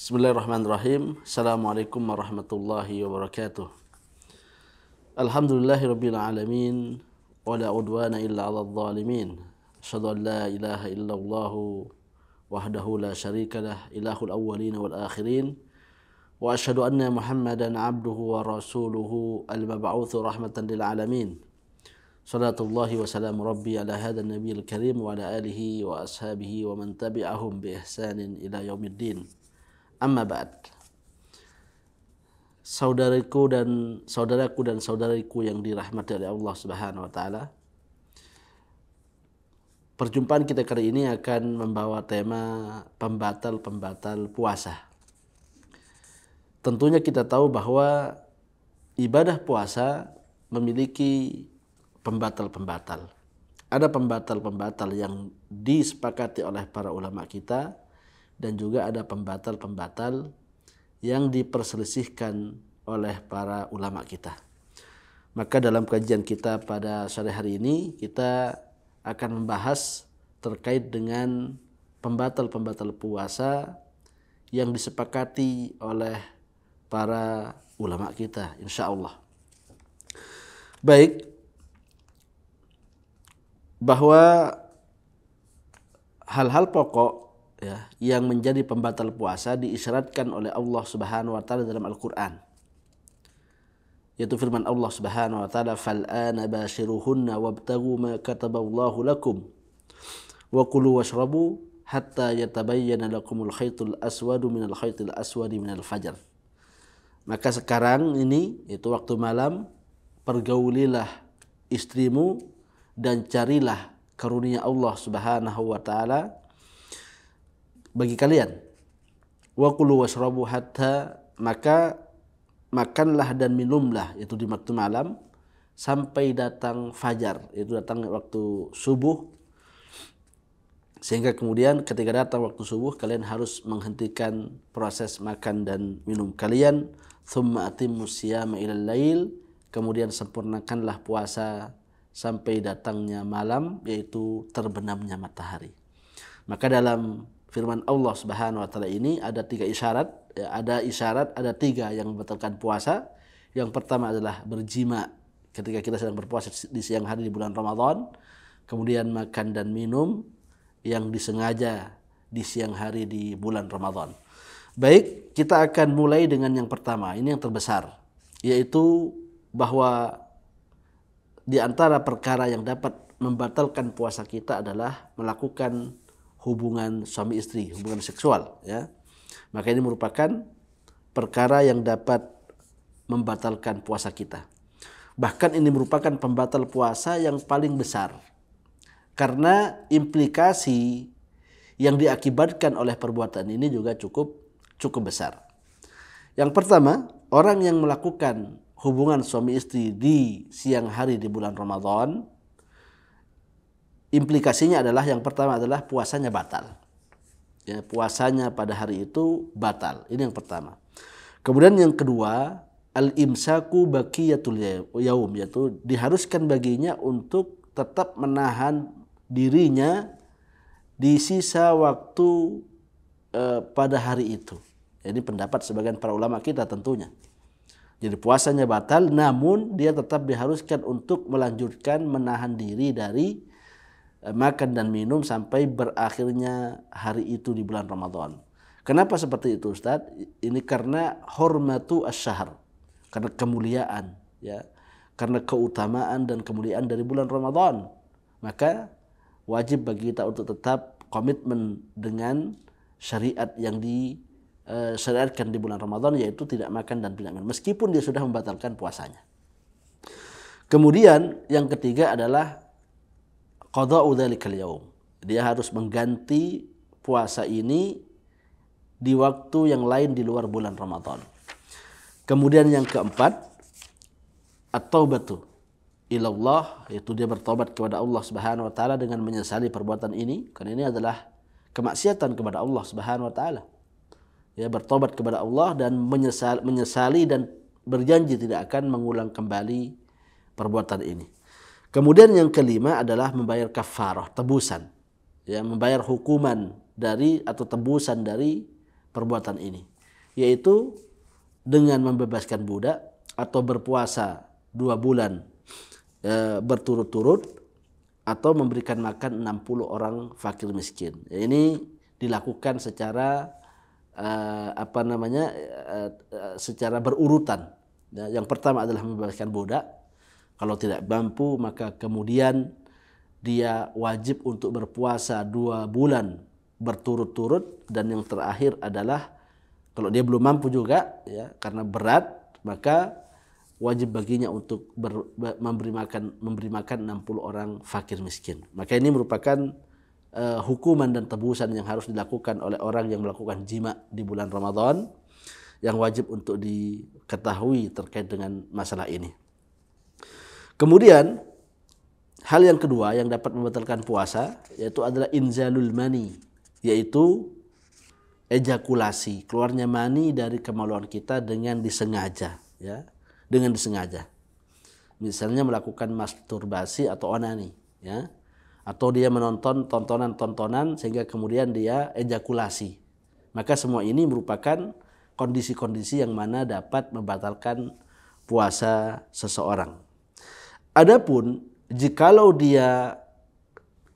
بسم الله الرحمن الرحيم السلام عليكم ورحمة الله وبركاته الحمد لله رب العالمين ولا عدوان إلا على الظالمين أشهد أن لا إله إلا الله وحده لا شريك له إله الأولين والآخرين وأشهد أن محمدا عبده ورسوله المبعوث رحمة للعالمين صلاة الله وسلام ربي على هذا النبي الكريم وعلى آله وأصحابه ومن تبعهم بإحسان إلى يوم الدين Amma ba'd. Saudariku dan saudaraku dan saudariku yang dirahmati oleh Allah Subhanahu wa taala. Perjumpaan kita kali ini akan membawa tema pembatal-pembatal puasa. Tentunya kita tahu bahwa ibadah puasa memiliki pembatal-pembatal. Ada pembatal-pembatal yang disepakati oleh para ulama kita dan juga ada pembatal-pembatal yang diperselisihkan oleh para ulama kita. Maka dalam kajian kita pada sore hari ini kita akan membahas terkait dengan pembatal-pembatal puasa yang disepakati oleh para ulama kita insya Allah. Baik, bahwa hal-hal pokok ya, yang menjadi pembatal puasa diisyaratkan oleh Allah Subhanahu wa taala dalam Al-Qur'an. Yaitu firman Allah Subhanahu wa taala, "Fal'ana bashiruhunna wabtaghu ma kataballahu lakum wa kulu washrabu hatta yatabayyana lakumul khaytul aswadu minal khaytil aswadi minal fajr." Maka sekarang ini itu waktu malam pergaulilah istrimu dan carilah karunia Allah Subhanahu wa taala bagi kalian. Wa kulu washrabu hatta maka makanlah dan minumlah itu di waktu malam sampai datang fajar itu datang waktu subuh sehingga kemudian ketika datang waktu subuh kalian harus menghentikan proses makan dan minum kalian thumma atimmu siyama ilal lail kemudian sempurnakanlah puasa sampai datangnya malam yaitu terbenamnya matahari maka dalam firman Allah Subhanahu wa taala ini ada tiga isyarat, ya, ada isyarat, ada tiga yang membatalkan puasa. Yang pertama adalah berjima ketika kita sedang berpuasa di siang hari di bulan Ramadan, kemudian makan dan minum yang disengaja di siang hari di bulan Ramadan. Baik, kita akan mulai dengan yang pertama, ini yang terbesar, yaitu bahwa di antara perkara yang dapat membatalkan puasa kita adalah melakukan hubungan suami istri, hubungan seksual ya. Maka ini merupakan perkara yang dapat membatalkan puasa kita. Bahkan ini merupakan pembatal puasa yang paling besar. Karena implikasi yang diakibatkan oleh perbuatan ini juga cukup cukup besar. Yang pertama, orang yang melakukan hubungan suami istri di siang hari di bulan Ramadan implikasinya adalah yang pertama adalah puasanya batal. Ya, puasanya pada hari itu batal. Ini yang pertama. Kemudian yang kedua, al-imsaku baqiyatul yaum yaitu diharuskan baginya untuk tetap menahan dirinya di sisa waktu e, pada hari itu. Ini pendapat sebagian para ulama kita tentunya. Jadi puasanya batal namun dia tetap diharuskan untuk melanjutkan menahan diri dari Eh, makan dan minum sampai berakhirnya hari itu di bulan Ramadan. Kenapa seperti itu Ustadz? Ini karena hormatu asyhar, karena kemuliaan, ya, karena keutamaan dan kemuliaan dari bulan Ramadan. Maka wajib bagi kita untuk tetap komitmen dengan syariat yang di eh, syariatkan di bulan Ramadan yaitu tidak makan dan tidak minum meskipun dia sudah membatalkan puasanya. Kemudian yang ketiga adalah qada'u dzalikal yaum. Dia harus mengganti puasa ini di waktu yang lain di luar bulan Ramadan. Kemudian yang keempat at-taubatu ilallah yaitu dia bertobat kepada Allah Subhanahu wa taala dengan menyesali perbuatan ini karena ini adalah kemaksiatan kepada Allah Subhanahu wa taala. Ya bertobat kepada Allah dan menyesali, menyesali dan berjanji tidak akan mengulang kembali perbuatan ini. Kemudian yang kelima adalah membayar kafarah, tebusan. Ya, membayar hukuman dari atau tebusan dari perbuatan ini, yaitu dengan membebaskan budak atau berpuasa dua bulan e, berturut-turut atau memberikan makan 60 orang fakir miskin. Ya, ini dilakukan secara e, apa namanya e, e, secara berurutan. Nah, yang pertama adalah membebaskan budak, kalau tidak mampu maka kemudian dia wajib untuk berpuasa dua bulan berturut-turut dan yang terakhir adalah kalau dia belum mampu juga ya karena berat maka wajib baginya untuk ber, memberi makan memberi makan 60 orang fakir miskin. Maka ini merupakan uh, hukuman dan tebusan yang harus dilakukan oleh orang yang melakukan jima di bulan Ramadan yang wajib untuk diketahui terkait dengan masalah ini. Kemudian hal yang kedua yang dapat membatalkan puasa yaitu adalah inzalul mani, yaitu ejakulasi, keluarnya mani dari kemaluan kita dengan disengaja, ya, dengan disengaja. Misalnya melakukan masturbasi atau onani, ya, atau dia menonton tontonan-tontonan sehingga kemudian dia ejakulasi. Maka semua ini merupakan kondisi-kondisi yang mana dapat membatalkan puasa seseorang. Adapun jikalau dia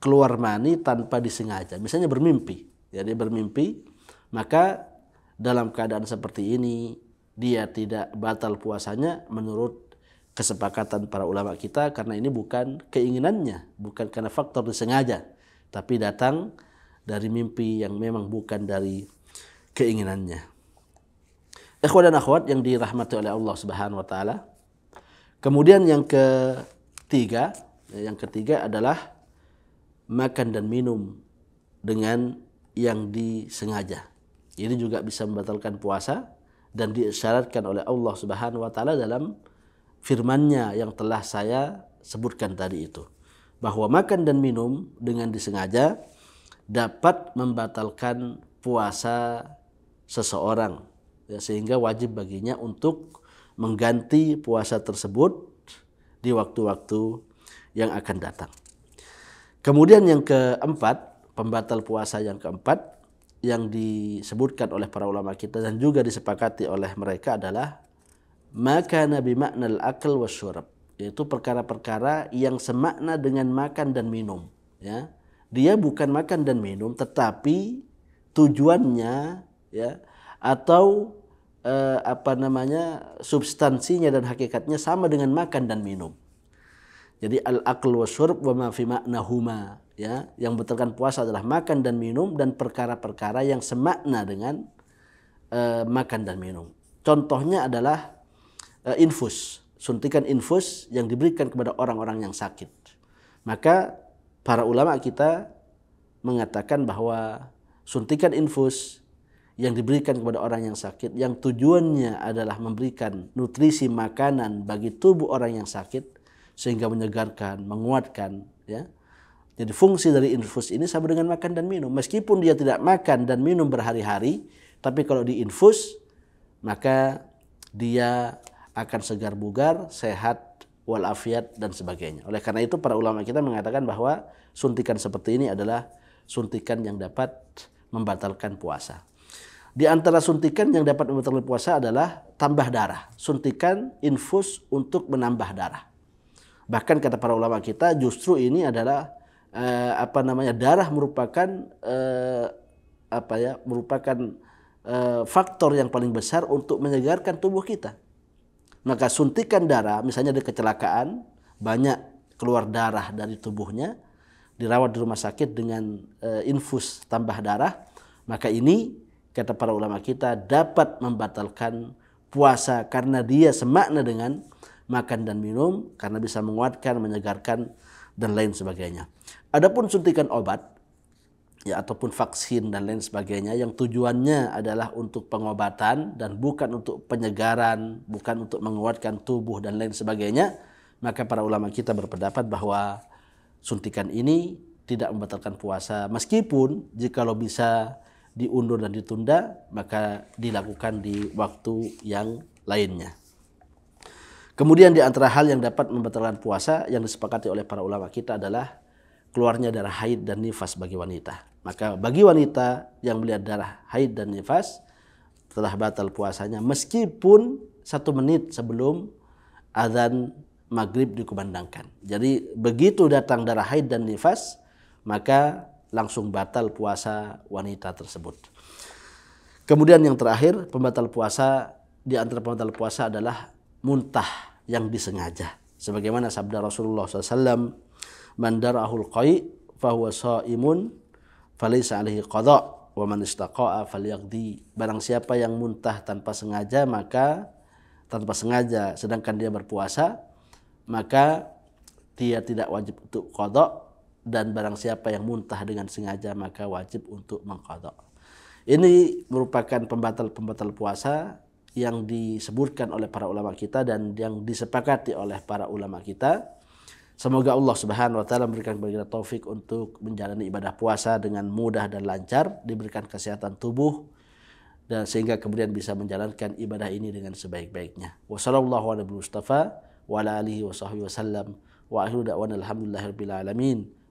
keluar mani tanpa disengaja, misalnya bermimpi, ya bermimpi, maka dalam keadaan seperti ini dia tidak batal puasanya menurut kesepakatan para ulama kita karena ini bukan keinginannya, bukan karena faktor disengaja, tapi datang dari mimpi yang memang bukan dari keinginannya. Ikhwan dan akhwat yang dirahmati oleh Allah Subhanahu wa taala, Kemudian yang ketiga, yang ketiga adalah makan dan minum dengan yang disengaja. Ini juga bisa membatalkan puasa dan disyaratkan oleh Allah Subhanahu wa taala dalam firman-Nya yang telah saya sebutkan tadi itu. Bahwa makan dan minum dengan disengaja dapat membatalkan puasa seseorang ya, sehingga wajib baginya untuk mengganti puasa tersebut di waktu-waktu yang akan datang. Kemudian yang keempat, pembatal puasa yang keempat yang disebutkan oleh para ulama kita dan juga disepakati oleh mereka adalah maka nabi makna akal wasyurab yaitu perkara-perkara yang semakna dengan makan dan minum ya dia bukan makan dan minum tetapi tujuannya ya atau eh, apa namanya substansinya dan hakikatnya sama dengan makan dan minum. Jadi al akl wa syurb wa ma fi ma'nahuma ya yang betulkan puasa adalah makan dan minum dan perkara-perkara yang semakna dengan eh, makan dan minum. Contohnya adalah eh, infus, suntikan infus yang diberikan kepada orang-orang yang sakit. Maka para ulama kita mengatakan bahwa suntikan infus yang diberikan kepada orang yang sakit yang tujuannya adalah memberikan nutrisi makanan bagi tubuh orang yang sakit sehingga menyegarkan, menguatkan ya. Jadi fungsi dari infus ini sama dengan makan dan minum. Meskipun dia tidak makan dan minum berhari-hari, tapi kalau di infus, maka dia akan segar bugar, sehat walafiat dan sebagainya. Oleh karena itu para ulama kita mengatakan bahwa suntikan seperti ini adalah suntikan yang dapat membatalkan puasa. Di antara suntikan yang dapat membatalkan puasa adalah tambah darah. Suntikan infus untuk menambah darah. Bahkan kata para ulama kita justru ini adalah eh, apa namanya darah merupakan eh, apa ya merupakan eh, faktor yang paling besar untuk menyegarkan tubuh kita. Maka suntikan darah misalnya ada kecelakaan banyak keluar darah dari tubuhnya dirawat di rumah sakit dengan eh, infus tambah darah maka ini kata para ulama kita dapat membatalkan puasa karena dia semakna dengan makan dan minum karena bisa menguatkan, menyegarkan dan lain sebagainya. Adapun suntikan obat ya ataupun vaksin dan lain sebagainya yang tujuannya adalah untuk pengobatan dan bukan untuk penyegaran, bukan untuk menguatkan tubuh dan lain sebagainya, maka para ulama kita berpendapat bahwa suntikan ini tidak membatalkan puasa meskipun jika lo bisa diundur dan ditunda maka dilakukan di waktu yang lainnya. Kemudian di antara hal yang dapat membatalkan puasa yang disepakati oleh para ulama kita adalah keluarnya darah haid dan nifas bagi wanita. Maka bagi wanita yang melihat darah haid dan nifas telah batal puasanya meskipun satu menit sebelum azan maghrib dikumandangkan. Jadi begitu datang darah haid dan nifas maka langsung batal puasa wanita tersebut. Kemudian yang terakhir, pembatal puasa di antara pembatal puasa adalah muntah yang disengaja. Sebagaimana sabda Rasulullah SAW, Man darahul qai fahuwa sa'imun falaysa alihi qadha' wa man istaqa'a di Barang siapa yang muntah tanpa sengaja maka tanpa sengaja sedangkan dia berpuasa maka dia tidak wajib untuk qadha' dan barang siapa yang muntah dengan sengaja maka wajib untuk mengkodok. Ini merupakan pembatal-pembatal puasa yang disebutkan oleh para ulama kita dan yang disepakati oleh para ulama kita. Semoga Allah Subhanahu wa taala memberikan kepada kita taufik untuk menjalani ibadah puasa dengan mudah dan lancar, diberikan kesehatan tubuh dan sehingga kemudian bisa menjalankan ibadah ini dengan sebaik-baiknya. Wassalamualaikum warahmatullahi wabarakatuh. Wa alihi wa sahbihi wasallam wa